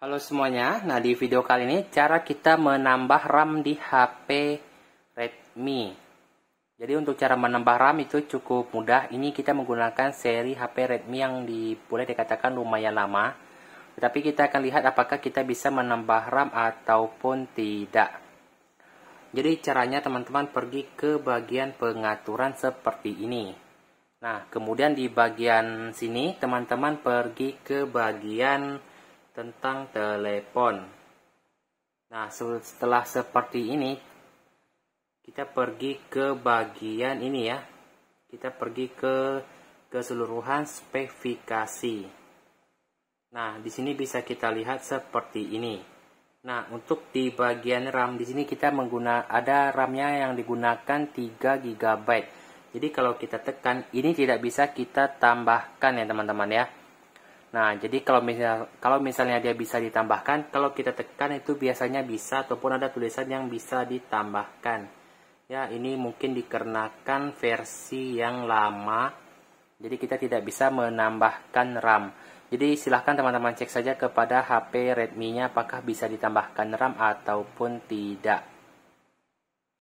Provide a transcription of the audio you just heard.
Halo semuanya, nah di video kali ini cara kita menambah RAM di HP Redmi. Jadi untuk cara menambah RAM itu cukup mudah, ini kita menggunakan seri HP Redmi yang di, boleh dikatakan lumayan lama. Tetapi kita akan lihat apakah kita bisa menambah RAM ataupun tidak. Jadi caranya teman-teman pergi ke bagian pengaturan seperti ini. Nah, kemudian di bagian sini teman-teman pergi ke bagian tentang telepon. Nah, setelah seperti ini, kita pergi ke bagian ini ya. Kita pergi ke keseluruhan spesifikasi. Nah, di sini bisa kita lihat seperti ini. Nah, untuk di bagian RAM di sini kita menggunakan ada RAM-nya yang digunakan 3 GB. Jadi kalau kita tekan ini tidak bisa kita tambahkan ya teman-teman ya. Nah, jadi kalau misal kalau misalnya dia bisa ditambahkan, kalau kita tekan itu biasanya bisa ataupun ada tulisan yang bisa ditambahkan. Ya, ini mungkin dikarenakan versi yang lama. Jadi kita tidak bisa menambahkan RAM. Jadi silahkan teman-teman cek saja kepada HP Redmi-nya apakah bisa ditambahkan RAM ataupun tidak.